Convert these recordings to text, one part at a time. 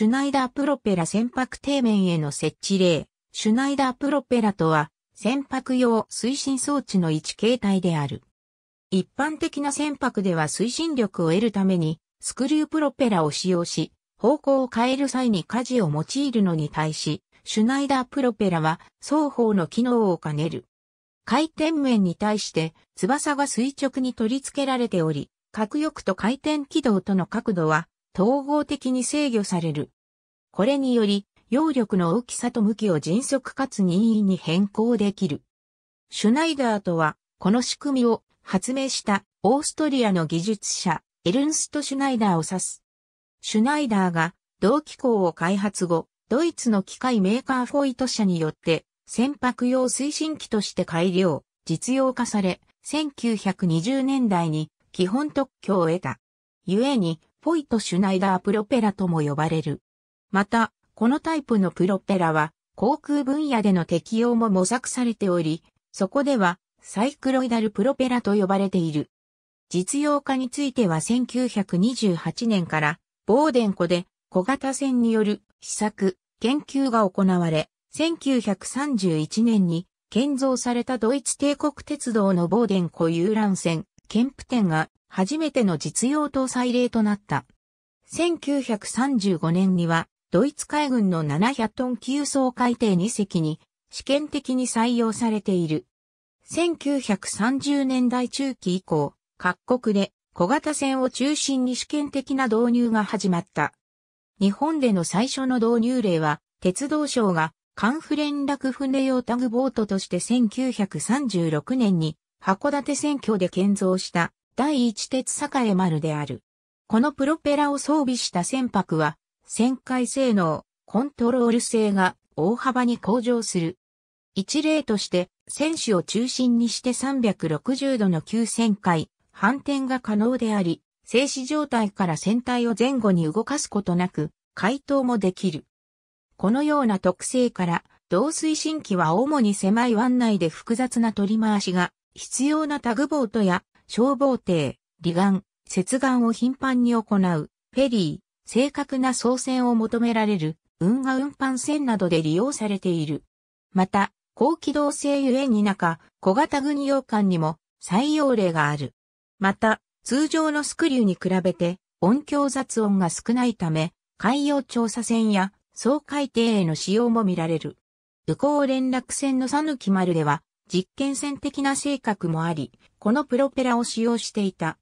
シュナイダープロペラ船舶底面への設置例。シュナイダープロペラとは、船舶用推進装置の位置形態である。一般的な船舶では推進力を得るために、スクリュープロペラを使用し、方向を変える際に舵を用いるのに対し、シュナイダープロペラは双方の機能を兼ねる。回転面に対して翼が垂直に取り付けられており、角翼と回転軌道との角度は統合的に制御される。これにより、揚力の大きさと向きを迅速かつ任意に変更できる。シュナイダーとは、この仕組みを発明したオーストリアの技術者、エルンスト・シュナイダーを指す。シュナイダーが同機構を開発後、ドイツの機械メーカーフォイト社によって船舶用推進機として改良、実用化され、1920年代に基本特許を得た。故に、ポイトシュナイダープロペラとも呼ばれる。また、このタイプのプロペラは、航空分野での適用も模索されており、そこでは、サイクロイダルプロペラと呼ばれている。実用化については1928年から、ボーデン湖で小型船による試作、研究が行われ、1931年に建造されたドイツ帝国鉄道のボーデン湖遊覧船、ケンプテンが初めての実用搭載例となった。1935年には、ドイツ海軍の700トン級装海艇2隻に試験的に採用されている。1930年代中期以降、各国で小型船を中心に試験的な導入が始まった。日本での最初の導入例は、鉄道省が関府連絡船用タグボートとして1936年に函館選挙で建造した第一鉄栄丸である。このプロペラを装備した船舶は、旋回性能、コントロール性が大幅に向上する。一例として、船首を中心にして360度の急旋回、反転が可能であり、静止状態から船体を前後に動かすことなく、回答もできる。このような特性から、同水進機は主に狭い湾内で複雑な取り回しが必要なタグボートや消防艇、離岸、接岸を頻繁に行う、フェリー、正確な操船を求められる、運河運搬船などで利用されている。また、高機動性ゆえに中、小型軍用艦にも採用例がある。また、通常のスクリューに比べて音響雑音が少ないため、海洋調査船や総海艇への使用も見られる。旅行連絡船の讃岐丸では、実験線的な性格もあり、このプロペラを使用していた。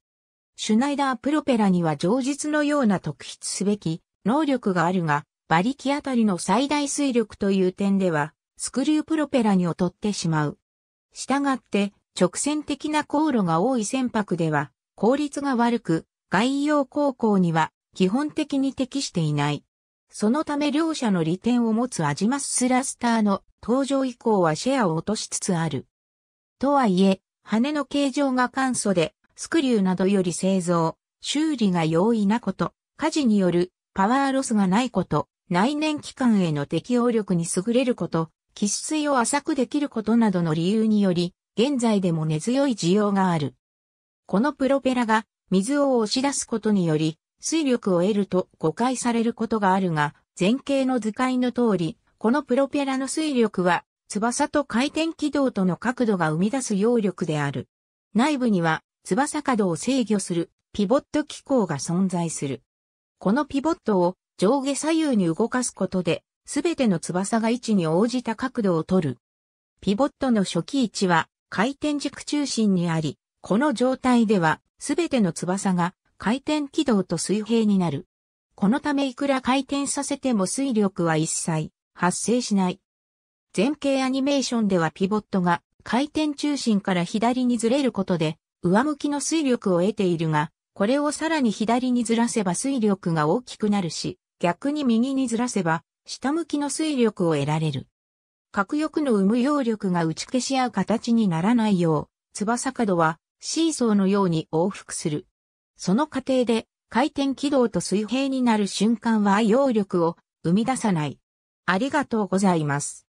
シュナイダープロペラには上述のような特筆すべき能力があるが、馬力あたりの最大水力という点では、スクリュープロペラに劣ってしまう。したがって、直線的な航路が多い船舶では、効率が悪く、外洋航行には基本的に適していない。そのため両社の利点を持つアジマススラスターの登場以降はシェアを落としつつある。とはいえ、羽の形状が簡素で、スクリューなどより製造、修理が容易なこと、火事によるパワーロスがないこと、内燃機関への適応力に優れること、喫水を浅くできることなどの理由により、現在でも根強い需要がある。このプロペラが水を押し出すことにより、水力を得ると誤解されることがあるが、前景の図解の通り、このプロペラの水力は、翼と回転軌道との角度が生み出す揚力である。内部には、翼角を制御するピボット機構が存在する。このピボットを上下左右に動かすことで、すべての翼が位置に応じた角度を取る。ピボットの初期位置は回転軸中心にあり、この状態ではすべての翼が回転軌道と水平になる。このためいくら回転させても水力は一切発生しない。前傾アニメーションではピボットが回転中心から左にずれることで上向きの水力を得ているが、これをさらに左にずらせば水力が大きくなるし、逆に右にずらせば下向きの水力を得られる。核翼の有無揚力が打ち消し合う形にならないよう、翼角はシーソーのように往復する。その過程で回転軌道と水平になる瞬間は揚力を生み出さない。ありがとうございます。